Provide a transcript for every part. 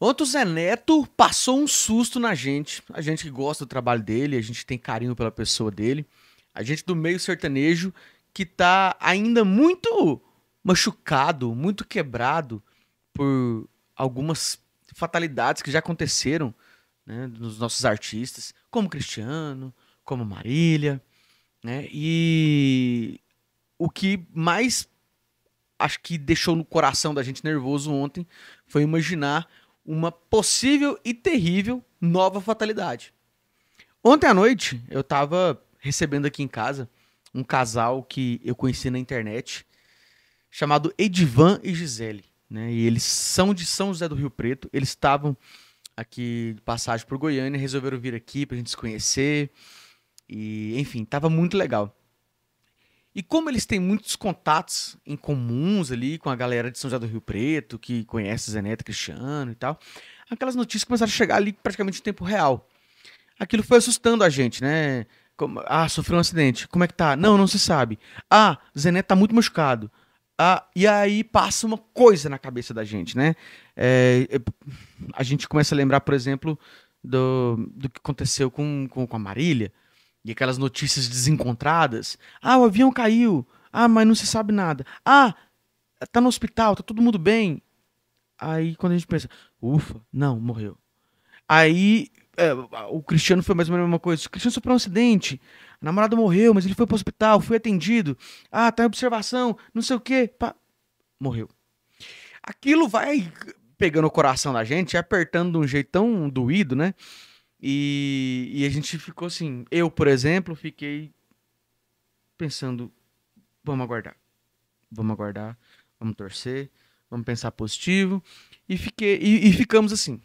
Ontem o Zé Neto passou um susto na gente. A gente que gosta do trabalho dele, a gente tem carinho pela pessoa dele. A gente do meio sertanejo que tá ainda muito machucado, muito quebrado por algumas fatalidades que já aconteceram né, nos nossos artistas, como Cristiano, como Marília. Né? E o que mais acho que deixou no coração da gente nervoso ontem foi imaginar uma possível e terrível nova fatalidade. Ontem à noite, eu estava recebendo aqui em casa um casal que eu conheci na internet, chamado Edivan e Gisele. Né? E eles são de São José do Rio Preto, eles estavam aqui de passagem por Goiânia, resolveram vir aqui para a gente se conhecer. E, enfim, tava muito legal. E como eles têm muitos contatos em comuns ali com a galera de São José do Rio Preto, que conhece Zé Neto Cristiano e tal, aquelas notícias começaram a chegar ali praticamente em tempo real. Aquilo foi assustando a gente, né? Como, ah, sofreu um acidente. Como é que tá? Não, não se sabe. Ah, Zé Neto tá muito machucado. Ah, e aí passa uma coisa na cabeça da gente, né? É, a gente começa a lembrar, por exemplo, do, do que aconteceu com, com, com a Marília. E aquelas notícias desencontradas. Ah, o avião caiu. Ah, mas não se sabe nada. Ah, tá no hospital, tá todo mundo bem. Aí quando a gente pensa, ufa, não, morreu. Aí é, o Cristiano foi mais ou menos a mesma coisa. O Cristiano sofreu um acidente, a namorada morreu, mas ele foi pro hospital, foi atendido. Ah, tá em observação, não sei o quê. Pá. Morreu. Aquilo vai pegando o coração da gente, apertando de um jeito tão doído, né? E, e a gente ficou assim. Eu, por exemplo, fiquei pensando: vamos aguardar, vamos aguardar, vamos torcer, vamos pensar positivo. E, fiquei, e, e ficamos assim.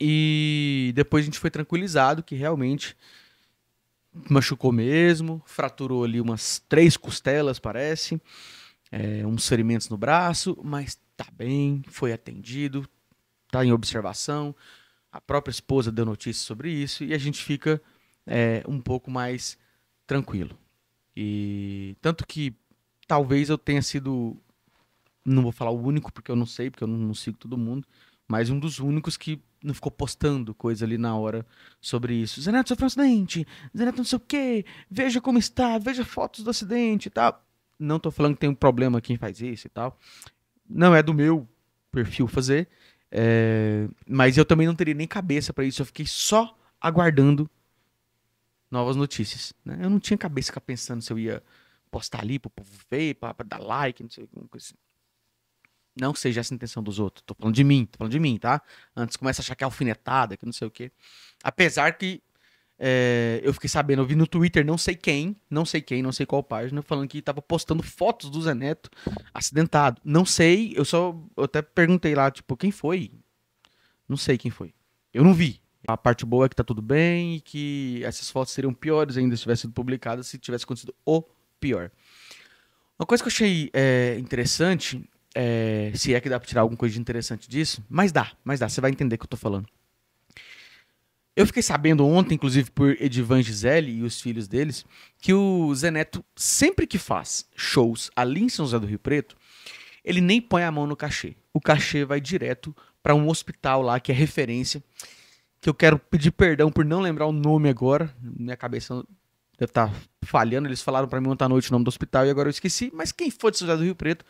E depois a gente foi tranquilizado que realmente machucou mesmo, fraturou ali umas três costelas, parece, é, uns ferimentos no braço, mas tá bem, foi atendido, tá em observação, a própria esposa deu notícias sobre isso e a gente fica é, um pouco mais tranquilo. E tanto que talvez eu tenha sido, não vou falar o único porque eu não sei, porque eu não, não sigo todo mundo, mas um dos únicos que não ficou postando coisa ali na hora sobre isso. Zeneto sofreu um acidente, Zeneto não sei o quê, veja como está, veja fotos do acidente e tal. Não estou falando que tem um problema quem faz isso e tal. Não é do meu perfil fazer, é, mas eu também não teria nem cabeça para isso. Eu fiquei só aguardando novas notícias. Né? Eu não tinha cabeça ficar pensando se eu ia postar ali pro povo ver, pra, pra dar like, não sei o que. Assim. Não que seja essa a intenção dos outros. Tô falando de mim, tô falando de mim, tá? Antes começa a achar que é alfinetada, que não sei o que. Apesar que é, eu fiquei sabendo, eu vi no Twitter, não sei quem, não sei quem, não sei qual página, falando que estava postando fotos do Zé Neto acidentado. Não sei, eu só eu até perguntei lá, tipo, quem foi? Não sei quem foi. Eu não vi. A parte boa é que tá tudo bem e que essas fotos seriam piores ainda se tivessem sido publicadas, se tivesse acontecido o pior. Uma coisa que eu achei é, interessante, é, se é que dá pra tirar alguma coisa de interessante disso, mas dá, mas dá, você vai entender o que eu tô falando. Eu fiquei sabendo ontem, inclusive, por Edivan Gisele e os filhos deles, que o Zeneto, sempre que faz shows ali em São José do Rio Preto, ele nem põe a mão no cachê. O cachê vai direto para um hospital lá que é referência. Que eu quero pedir perdão por não lembrar o nome agora. Minha cabeça deve estar tá falhando. Eles falaram para mim ontem à noite o nome do hospital e agora eu esqueci. Mas quem for de São José do Rio Preto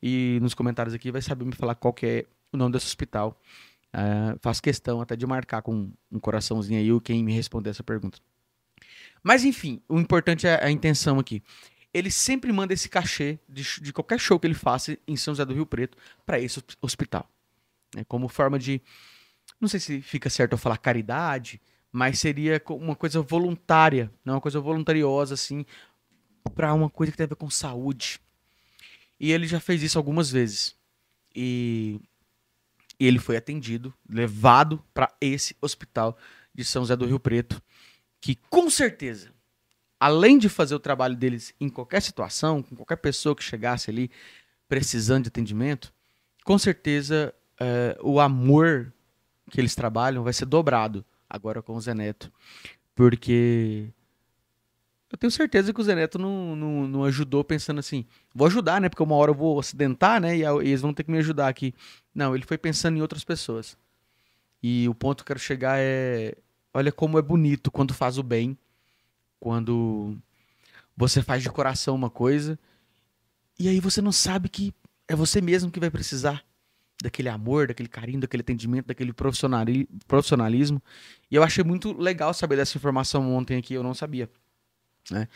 e nos comentários aqui vai saber me falar qual que é o nome desse hospital Uh, faço questão até de marcar com um coraçãozinho aí quem me responder essa pergunta. Mas enfim, o importante é a intenção aqui. Ele sempre manda esse cachê de, de qualquer show que ele faça em São José do Rio Preto para esse hospital. Né? Como forma de. Não sei se fica certo eu falar caridade, mas seria uma coisa voluntária, não né? uma coisa voluntariosa, assim, para uma coisa que tem a ver com saúde. E ele já fez isso algumas vezes. E ele foi atendido, levado para esse hospital de São José do Rio Preto, que com certeza, além de fazer o trabalho deles em qualquer situação, com qualquer pessoa que chegasse ali precisando de atendimento, com certeza eh, o amor que eles trabalham vai ser dobrado agora com o Zé Neto, porque eu tenho certeza que o Zeneto não, não, não, ajudou pensando assim, vou ajudar, né? Porque uma hora eu vou acidentar, né? E, e, eles vão ter que me ajudar aqui. Não, ele foi pensando em outras pessoas. E o ponto que eu quero chegar é, olha como é bonito quando faz o bem, quando você faz de coração uma coisa e aí você não sabe que é você mesmo que vai precisar daquele amor, daquele carinho, daquele atendimento, daquele profissionalismo. E eu achei muito legal saber dessa informação ontem aqui, eu não sabia. Né?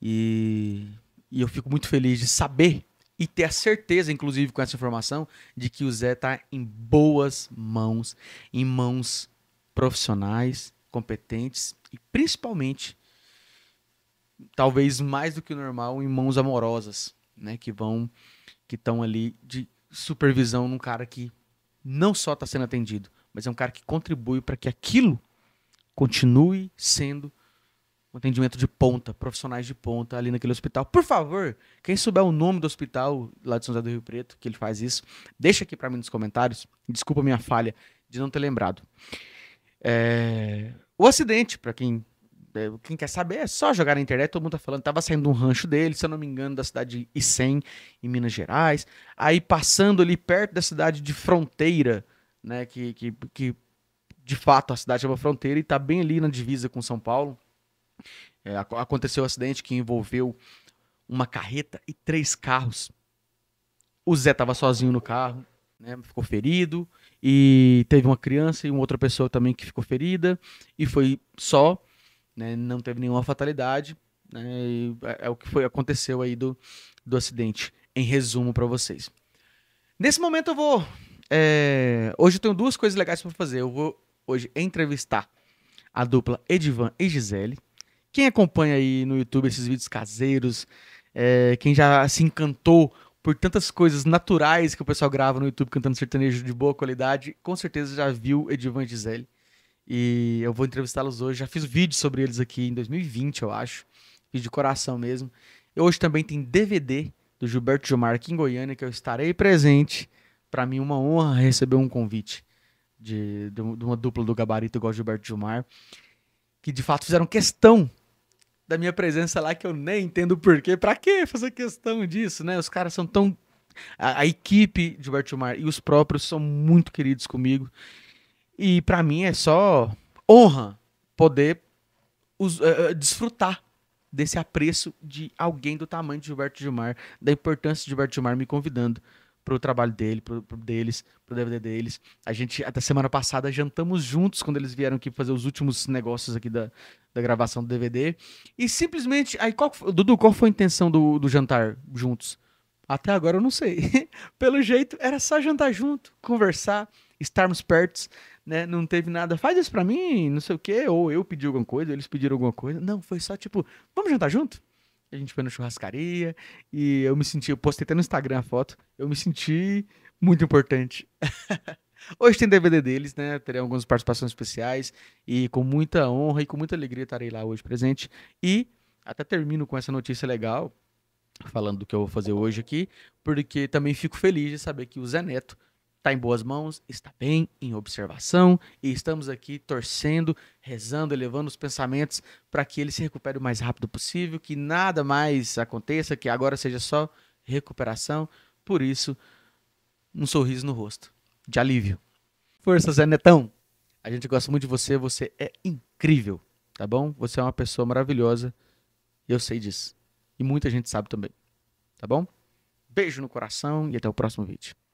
E, e eu fico muito feliz de saber e ter a certeza, inclusive com essa informação, de que o Zé está em boas mãos, em mãos profissionais, competentes e principalmente, talvez mais do que o normal, em mãos amorosas, né? Que vão, que estão ali de supervisão num cara que não só está sendo atendido, mas é um cara que contribui para que aquilo continue sendo um atendimento de ponta, profissionais de ponta ali naquele hospital. Por favor, quem souber o nome do hospital lá de São José do Rio Preto, que ele faz isso, deixa aqui para mim nos comentários. Desculpa a minha falha de não ter lembrado. É... O acidente, para quem é, quem quer saber, é só jogar na internet, todo mundo tá falando, tava saindo um rancho dele, se eu não me engano, da cidade de Icém, em Minas Gerais, aí passando ali perto da cidade de Fronteira, né, que, que, que de fato a cidade é uma Fronteira e tá bem ali na divisa com São Paulo, é, aconteceu um acidente que envolveu uma carreta e três carros. O Zé estava sozinho no carro, né, ficou ferido, e teve uma criança e uma outra pessoa também que ficou ferida, e foi só, né, não teve nenhuma fatalidade. Né, é, é o que foi aconteceu aí do, do acidente, em resumo para vocês. Nesse momento eu vou. É, hoje eu tenho duas coisas legais para fazer. Eu vou hoje entrevistar a dupla Edivan e Gisele, quem acompanha aí no YouTube esses vídeos caseiros, é, quem já se encantou por tantas coisas naturais que o pessoal grava no YouTube cantando sertanejo de boa qualidade, com certeza já viu Edivan e Gisele. E eu vou entrevistá-los hoje. Já fiz vídeo sobre eles aqui em 2020, eu acho. Vídeo de coração mesmo. E hoje também tem DVD do Gilberto Gilmar aqui em Goiânia, que eu estarei presente. Para mim, uma honra receber um convite de, de uma dupla do gabarito igual Gilberto Gilmar, que de fato fizeram questão da minha presença lá que eu nem entendo porquê. Pra que fazer questão disso, né? Os caras são tão. A, a equipe de Baltimore e os próprios são muito queridos comigo. E para mim é só honra poder os, uh, eh, eh, desfrutar desse apreço de alguém do tamanho de Gilberto Gilmar, da importância de Gilberto Gilmar me convidando pro trabalho dele, pro, pro deles, pro DVD deles. A gente, até semana passada, jantamos juntos quando eles vieram aqui fazer os últimos negócios aqui da, da gravação do DVD. E simplesmente. Aí, qual, Dudu, qual foi a intenção do, do jantar juntos? Até agora eu não sei. Pelo jeito, era só jantar junto, conversar, estarmos perto, né? Não teve nada, faz isso pra mim, não sei o quê, ou eu pedi alguma coisa, eles pediram alguma coisa. Não, foi só tipo, vamos jantar junto? a gente foi na churrascaria e eu me senti, eu postei até no Instagram a foto, eu me senti muito importante. Hoje tem DVD deles, né? Terei algumas participações especiais e com muita honra e com muita alegria estarei lá hoje presente. E até termino com essa notícia legal, falando do que eu vou fazer hoje aqui, porque também fico feliz de saber que o Zé Neto está em boas mãos, está bem, em observação, e estamos aqui torcendo, rezando, elevando os pensamentos para que ele se recupere o mais rápido possível, que nada mais aconteça, que agora seja só recuperação. Por isso, um sorriso no rosto, de alívio. Força, Zé Netão! A gente gosta muito de você, você é incrível, tá bom? Você é uma pessoa maravilhosa, eu sei disso. E muita gente sabe também, tá bom? Beijo no coração e até o próximo vídeo.